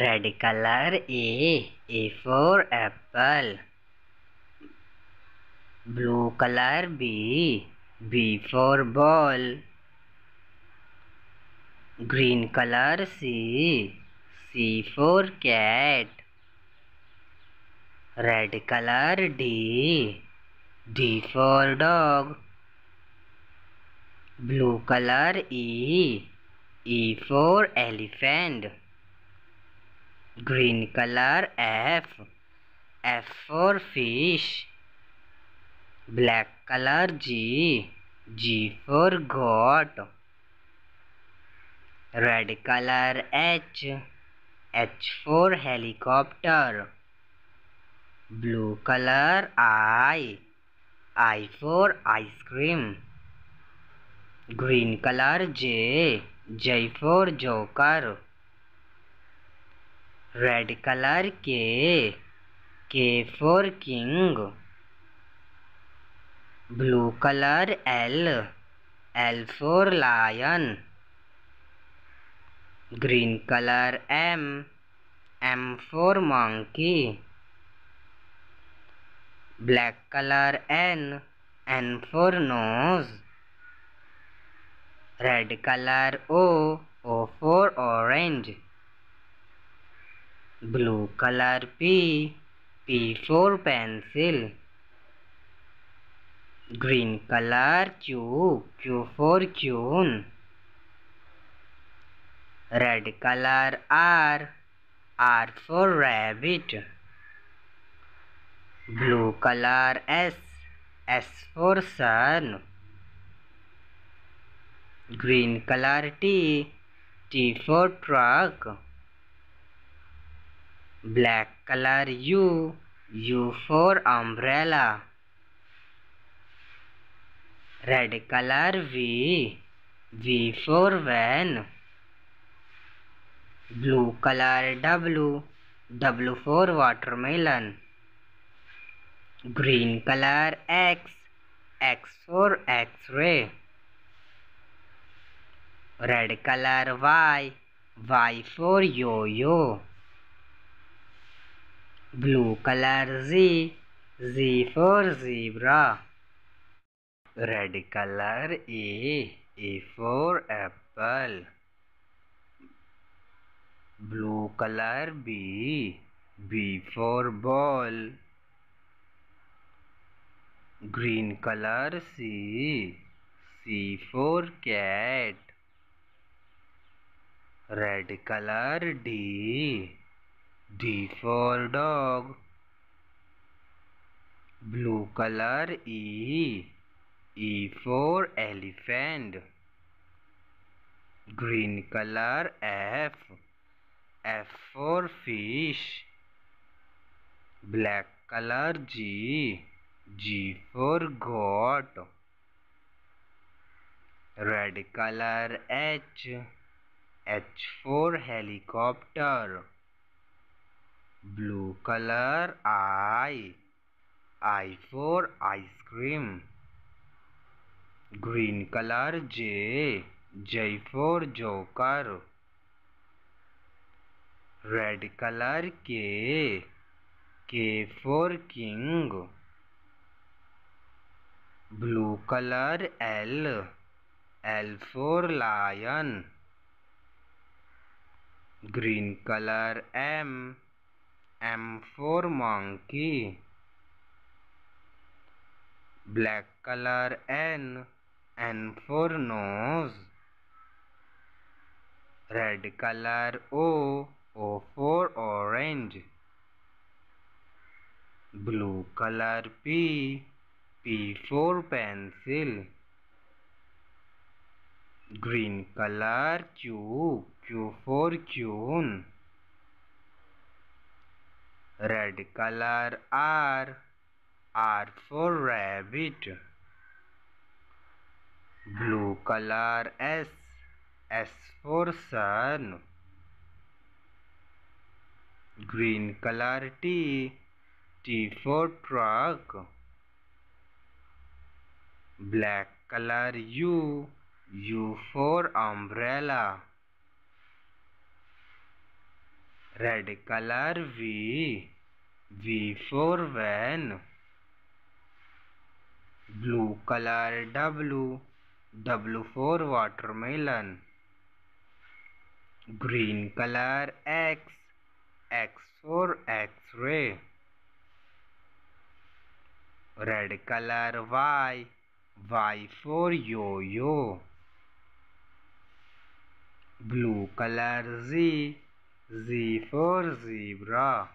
red color A A for apple blue color B B for ball green color C C for cat red color D D for dog blue color E E for elephant green color f f for fish black color g g for goat red color h h for helicopter blue color i i for ice cream green color j j for joker red colour K K for king blue colour L L for lion green colour M M for monkey black colour N N for nose red colour O O for orange blue color P P for pencil green color Q Q for queen. red color R R for rabbit blue color S S for sun green color T T for truck black color U U for umbrella red color V V for van blue color W W for watermelon green color X X for x-ray red color Y Y for yo-yo Blue color Z, Z for zebra. Red color A, A for apple. Blue color B, B for ball. Green color C, C for cat. Red color D, D for dog. Blue color E. E for elephant. Green color F. F for fish. Black color G. G for goat. Red color H. H for helicopter. blue color i i for ice cream green color j j for joker red color k k for king blue color l l for lion green color m M for monkey black color N N for nose red color O O for orange blue color P P for pencil green color Q Q for cune red color r r for rabbit blue color s s for sun green color t t for truck black color u u for umbrella red color V V for van blue color W W for watermelon green color X X for x-ray red color Y Y for yo-yo blue color Z Z for zebra